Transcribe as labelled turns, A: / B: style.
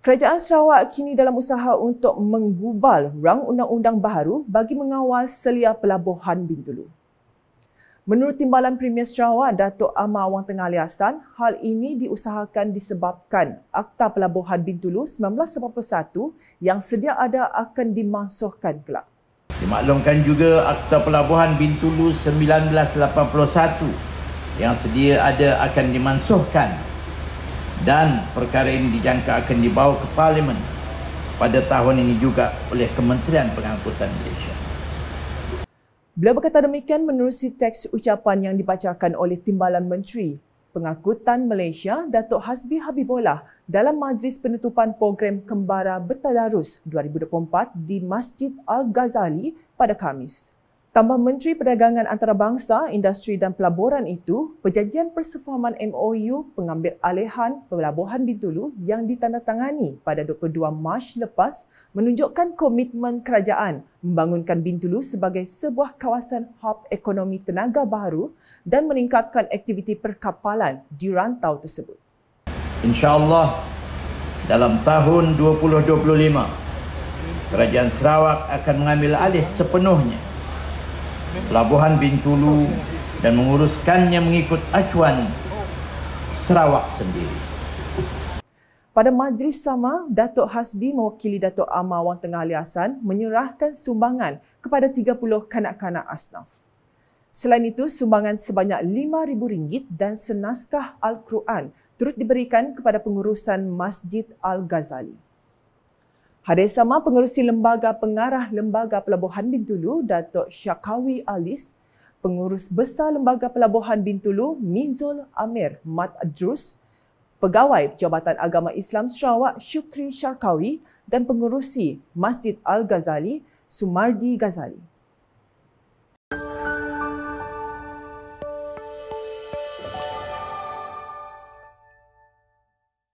A: Kerajaan Sarawak kini dalam usaha untuk menggubal rang undang-undang baru bagi mengawal selia pelabuhan Bintulu. Menurut Timbalan Premier Sarawak, Datuk Amar Awang Tengah Aliasan, hal ini diusahakan disebabkan Akta Pelabuhan Bintulu 1991 yang sedia ada akan dimansuhkan kelak.
B: Dimaklumkan juga Akta Pelabuhan Bintulu 1981 yang sedia ada akan dimansuhkan dan perkara ini dijangka akan dibawa ke parlimen pada tahun ini juga oleh Kementerian Pengangkutan Malaysia.
A: Beliau berkata demikian menerusi teks ucapan yang dibacakan oleh Timbalan Menteri Pengangkutan Malaysia Datuk Hasbi Habibullah dalam majlis penutupan program Kembara Bertadarus 2024 di Masjid Al-Ghazali pada Khamis. Tambah Menteri Perdagangan Antarabangsa, Industri dan Pelaburan itu, perjanjian persefahaman MOU pengambil alihan pelabuhan Bintulu yang ditandatangani pada 22 Mac lepas menunjukkan komitmen kerajaan membangunkan Bintulu sebagai sebuah kawasan hub ekonomi tenaga baru dan meningkatkan aktiviti perkapalan di rantau tersebut.
B: InsyaAllah dalam tahun 2025, Kerajaan Sarawak akan mengambil alih sepenuhnya Pelabuhan Bintulu dan menguruskannya mengikut acuan Sarawak
A: sendiri. Pada majlis sama, Datuk Hasbi mewakili Datuk Amar Wang Tengah Ali Hassan menyerahkan sumbangan kepada 30 kanak-kanak asnaf. Selain itu, sumbangan sebanyak RM5,000 dan senaskah Al-Quran turut diberikan kepada pengurusan Masjid Al-Ghazali. Hari sama pengerusi Lembaga Pengarah Lembaga Pelabuhan Bintulu, Datuk Syakawi Alis, Pengurus Besar Lembaga Pelabuhan Bintulu, Mizul Amir Mat Adrus, Pegawai Jabatan Agama Islam Sarawak, Syukri Syakawi dan Pengerusi Masjid Al-Ghazali, Sumardi Ghazali.